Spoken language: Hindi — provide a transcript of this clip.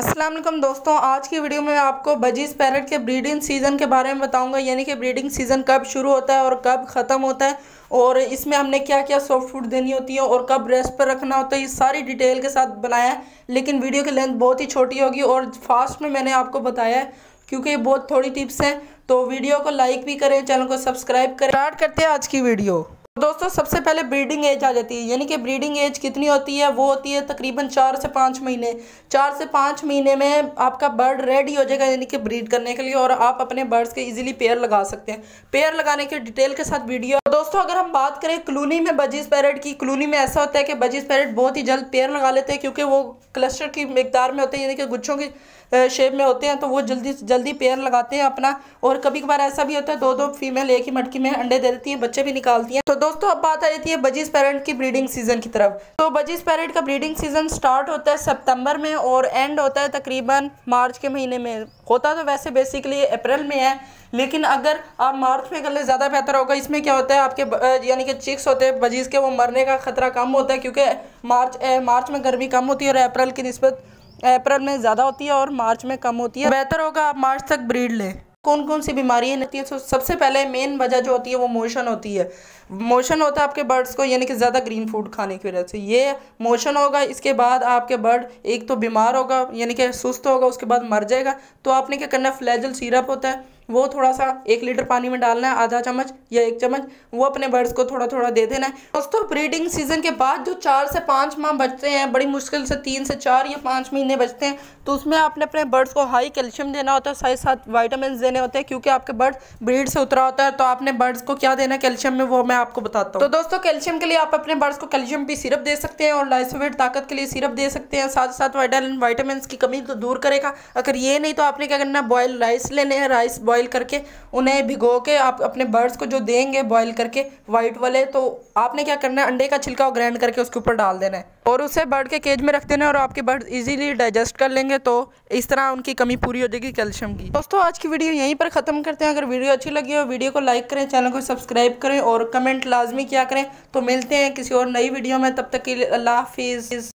असलम दोस्तों आज की वीडियो में आपको बजीज पैरट के ब्रीडिंग सीज़न के बारे में बताऊंगा यानी कि ब्रीडिंग सीज़न कब शुरू होता है और कब ख़त्म होता है और इसमें हमने क्या क्या सॉफ्ट फूड देनी होती है और कब रेस्ट पर रखना होता है ये सारी डिटेल के साथ बनाया है लेकिन वीडियो की लेंथ बहुत ही छोटी होगी और फास्ट में मैंने आपको बताया है क्योंकि बहुत थोड़ी टिप्स हैं तो वीडियो को लाइक भी करें चैनल को सब्सक्राइब करें स्टार्ट करते हैं आज की वीडियो दोस्तों सबसे पहले ब्रीडिंग एज आ जाती है यानी कि ब्रीडिंग एज कितनी होती है वो होती है तकरीबन चार से पाँच महीने चार से पाँच महीने में आपका बर्ड रेडी हो जाएगा यानी कि ब्रीड करने के लिए और आप अपने बर्ड्स के इजीली पेयर लगा सकते हैं पेयर लगाने के डिटेल के साथ वीडियो दोस्तों अगर हम बात करें क्लूनी में बजीज पैरेट की क्लूनी में ऐसा होता है कि बजीज पैरेट बहुत ही जल्द पेयर लगा लेते हैं क्योंकि वो क्लस्टर की मकदार में होते हैं यानी कि गुच्छों की शेप में होते हैं तो वो जल्दी जल्दी पेयर लगाते हैं अपना और कभी कभार ऐसा भी होता है दो दो फीमेल एक ही मटकी में अंडे दे देती हैं बच्चे भी निकालती हैं तो दोस्तों अब बात आ जाती है बजीज पैरेंट की ब्रीडिंग सीजन की तरफ तो बजीज पैरेंट का ब्रीडिंग सीजन स्टार्ट होता है सितंबर में और एंड होता है तकरीबन मार्च के महीने में होता तो वैसे बेसिकली अप्रैल में है लेकिन अगर आप मार्च में कर ले ज़्यादा बेहतर होगा इसमें क्या होता है आपके यानी कि चिक्स होते हैं बजीज के वो मरने का खतरा कम होता है क्योंकि मार्च मार्च में गर्मी कम होती है और अप्रैल की नस्बत अप्रैल में ज़्यादा होती है और मार्च में कम होती है बेहतर होगा आप मार्च तक ब्रीड लें कौन कौन सी बीमारियाँ लगती हैं तो सबसे पहले मेन वजह जो होती है वो मोशन होती है मोशन होता है आपके बर्ड्स को यानी कि ज़्यादा ग्रीन फूड खाने की वजह से ये मोशन होगा इसके बाद आपके बर्ड एक तो बीमार होगा यानी कि सुस्त होगा उसके बाद मर जाएगा तो आपने क्या करना फ्लैजल सीरप होता है वो थोड़ा सा एक लीटर पानी में डालना है आधा चम्मच या एक चम्मच वो अपने बर्ड्स को थोड़ा थोड़ा दे देना है दोस्तों ब्रीडिंग सीजन के बाद जो चार से पाँच माह बचते हैं बड़ी मुश्किल से तीन से चार या पाँच महीने बचते हैं तो उसमें आपने अपने बर्ड्स को हाई कैल्शियम देना होता है साथ साथ वाइटामिन देने होते हैं क्योंकि आपके बर्ड ब्रीड से उतरा होता है तो आपने बर्ड्स को क्या देना कैल्शियम में वो मैं आपको बताता हूँ तो दोस्तों कैल्शियम के लिए आप अपने बर्ड्स को कैल्शियम भी सिरप दे सकते हैं और लाइसोवेट ताकत के लिए सिरप दे सकते हैं साथ साथ वाइटामिन की कमी तो दूर करेगा अगर ये नहीं तो आपने क्या करना बॉयल राइस लेने हैं राइस बॉयल बॉईल करके उन्हें भिगो के आप अपने बर्ड्स को जो देंगे बॉईल करके वाइट वाले तो आपने क्या करना है अंडे का छिलका और ग्राइंड करके उसके ऊपर डाल देना है और उसे बर्ड के केज में रख देना है और आपके बर्ड इजीली डाइजेस्ट कर लेंगे तो इस तरह उनकी कमी पूरी हो जाएगी कैल्शियम की दोस्तों आज की वीडियो यहीं पर ख़त्म करते हैं अगर वीडियो अच्छी लगी हो वीडियो को लाइक करें चैनल को सब्सक्राइब करें और कमेंट लाजमी क्या करें तो मिलते हैं किसी और नई वीडियो में तब तक के लिए अल्लाह हाफिज़